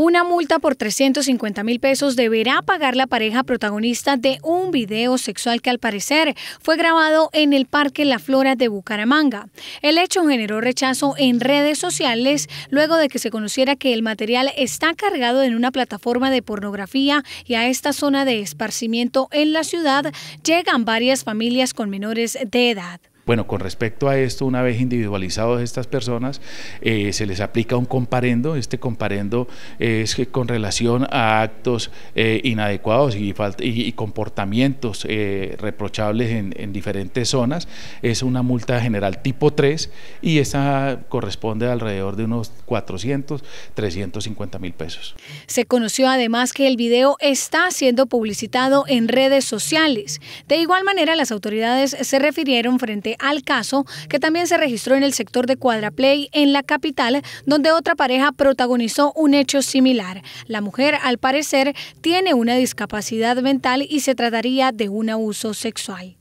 Una multa por 350 mil pesos deberá pagar la pareja protagonista de un video sexual que al parecer fue grabado en el Parque La Flora de Bucaramanga. El hecho generó rechazo en redes sociales luego de que se conociera que el material está cargado en una plataforma de pornografía y a esta zona de esparcimiento en la ciudad llegan varias familias con menores de edad. Bueno, con respecto a esto, una vez individualizados estas personas, eh, se les aplica un comparendo. Este comparendo es con relación a actos eh, inadecuados y, comportamientos eh, reprochables en, diferentes zonas. Es una multa general tipo 3 y esta corresponde alrededor de unos 400, 350 mil pesos. Se conoció además que el video está siendo publicitado en redes sociales. De igual manera, las autoridades se refirieron frente a al caso que también se registró en el sector de Play en la capital, donde otra pareja protagonizó un hecho similar. La mujer, al parecer, tiene una discapacidad mental y se trataría de un abuso sexual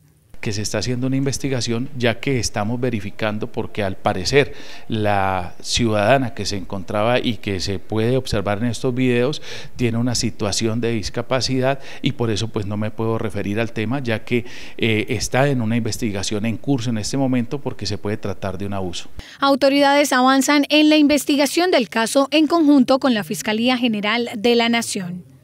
que se está haciendo una investigación, ya que estamos verificando porque al parecer la ciudadana que se encontraba y que se puede observar en estos videos tiene una situación de discapacidad y por eso pues no me puedo referir al tema, ya que eh, está en una investigación en curso en este momento porque se puede tratar de un abuso. Autoridades avanzan en la investigación del caso en conjunto con la Fiscalía General de la Nación.